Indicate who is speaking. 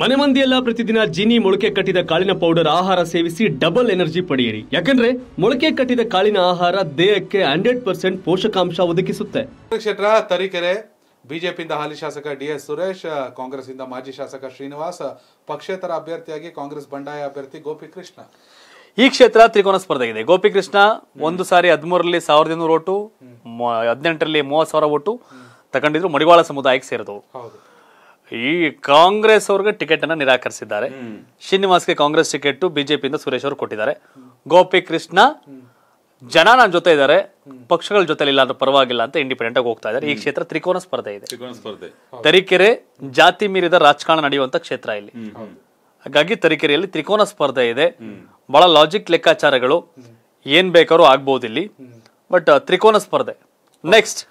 Speaker 1: ಮನೆ ಮಂದಿಯೆಲ್ಲ ಪ್ರತಿದಿನ ಜೀನಿ ಮೊಳಕೆ ಕಟ್ಟಿದ ಕಾಳಿನ ಪೌಡರ್ ಆಹಾರ ಸೇವಿಸಿ ಡಬಲ್ ಎನರ್ಜಿ ಪಡೆಯಿರಿ ಯಾಕಂದ್ರೆ ಮೊಳಕೆ ಕಟ್ಟಿದ ಕಾಳಿನ ಆಹಾರ ದೇಹಕ್ಕೆ ಹಂಡ್ರೆಡ್ ಪರ್ಸೆಂಟ್ ಪೋಷಕಾಂಶ ಒದಗಿಸುತ್ತೆ
Speaker 2: ಕ್ಷೇತ್ರ ತರೀಕೆರೆ ಬಿಜೆಪಿಯಿಂದ ಹಾಲಿ ಶಾಸಕ ಡಿ ಎಸ್ ಸುರೇಶ್ ಇಂದ ಮಾಜಿ ಶಾಸಕ ಶ್ರೀನಿವಾಸ್ ಪಕ್ಷೇತರ ಅಭ್ಯರ್ಥಿಯಾಗಿ ಕಾಂಗ್ರೆಸ್ ಬಂಡಾಯ ಅಭ್ಯರ್ಥಿ ಗೋಪಿಕೃಷ್ಣ
Speaker 3: ಈ ಕ್ಷೇತ್ರ ತ್ರಿಕೋನ ಸ್ಪರ್ಧೆ ಇದೆ ಗೋಪಿಕೃಷ್ಣ ಒಂದು ಸಾರಿ ಹದಿಮೂರರಲ್ಲಿ ಸಾವಿರದ ಇನ್ನೂರು ಓಟು ಹದಿನೆಂಟರಲ್ಲಿ ಮೂವತ್ತು ಸಾವಿರ ಓಟು ತಗೊಂಡಿದ್ರು ಮಡಿವಾಳ ಸಮುದಾಯಕ್ಕೆ ಸೇರಿದವು ಈ ಕಾಂಗ್ರೆಸ್ ಅವ್ರಿಗೆ ಟಿಕೆಟ್ ಅನ್ನ ನಿರಾಕರಿಸಿದ್ದಾರೆ ಶ್ರೀನಿವಾಸ್ಗೆ ಕಾಂಗ್ರೆಸ್ ಟಿಕೆಟ್ ಬಿಜೆಪಿಯಿಂದ ಸುರೇಶ್ ಅವರು ಕೊಟ್ಟಿದ್ದಾರೆ ಗೋಪಿ ಕೃಷ್ಣ ಜನ ನನ್ನ ಜೊತೆ ಇದ್ದಾರೆ ಪಕ್ಷಗಳ ಜೊತೆ ಇಲ್ಲ ಅಂದ್ರೆ ಪರವಾಗಿಲ್ಲ ಅಂತ ಇಂಡಿಪೆಂಡೆಂಟ್ ಆಗಿ ಹೋಗ್ತಾ ಇದ್ದಾರೆ ಈ ಕ್ಷೇತ್ರ ತ್ರಿಕೋನ ಸ್ಪರ್ಧೆ ಇದೆ ತರೀಕೆರೆ ಜಾತಿ ಮೀರಿದ ರಾಜಕಾರಣ ನಡೆಯುವಂತ ಕ್ಷೇತ್ರ ಇಲ್ಲಿ ಹಾಗಾಗಿ ತರೀಕೆರೆಯಲ್ಲಿ ತ್ರಿಕೋನ ಸ್ಪರ್ಧೆ ಇದೆ ಬಹಳ ಲಾಜಿಕ್ ಲೆಕ್ಕಾಚಾರಗಳು ಏನ್ ಬೇಕಾದ್ರೂ ಆಗ್ಬಹುದು ಇಲ್ಲಿ ಬಟ್ ತ್ರಿಕೋನ ಸ್ಪರ್ಧೆ ನೆಕ್ಸ್ಟ್